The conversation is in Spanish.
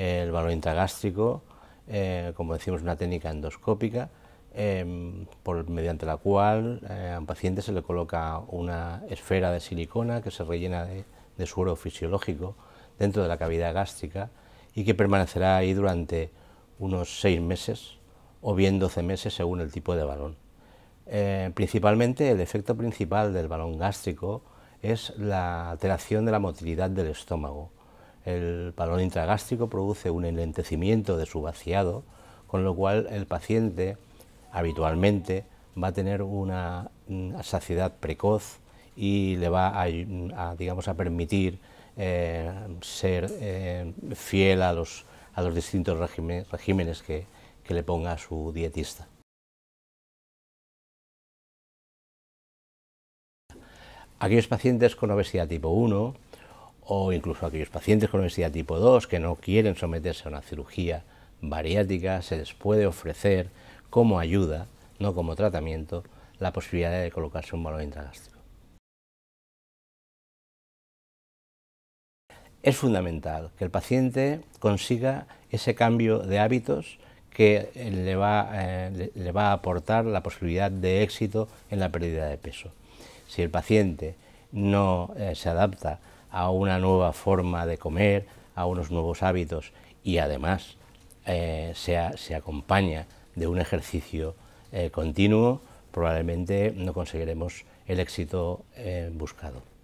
el balón intragástrico, eh, como decimos, una técnica endoscópica, em, mediante la cual eh, a un paciente se le coloca una esfera de silicona que se rellena de, suero fisiológico dentro de la cavidad gástrica y que permanecerá ahí durante unos seis meses o bien 12 meses según el tipo de balón. Eh, principalmente el efecto principal del balón gástrico es la alteración de la motilidad del estómago el balón intragástrico produce un enlentecimiento de su vaciado, con lo cual el paciente habitualmente va a tener una mm, saciedad precoz y le va a, mm, permitir eh, ser eh, fiel a los, distintos regímenes, que, le ponga su dietista. Aquellos pacientes con obesidad tipo 1 o incluso aquellos pacientes con obesidad tipo 2 que no quieren someterse a una cirugía bariátrica, se les puede ofrecer como ayuda, no como tratamiento, la posibilidad de colocarse un balón intragástrico. Es fundamental que el paciente consiga ese cambio de hábitos que eh, eh, le va, a aportar la posibilidad de éxito en la pérdida de peso. Si el paciente no eh, se adapta a una nueva forma de comer, a unos nuevos hábitos y además eh, se, acompaña de un ejercicio eh, continuo, probablemente no conseguiremos el éxito eh, buscado.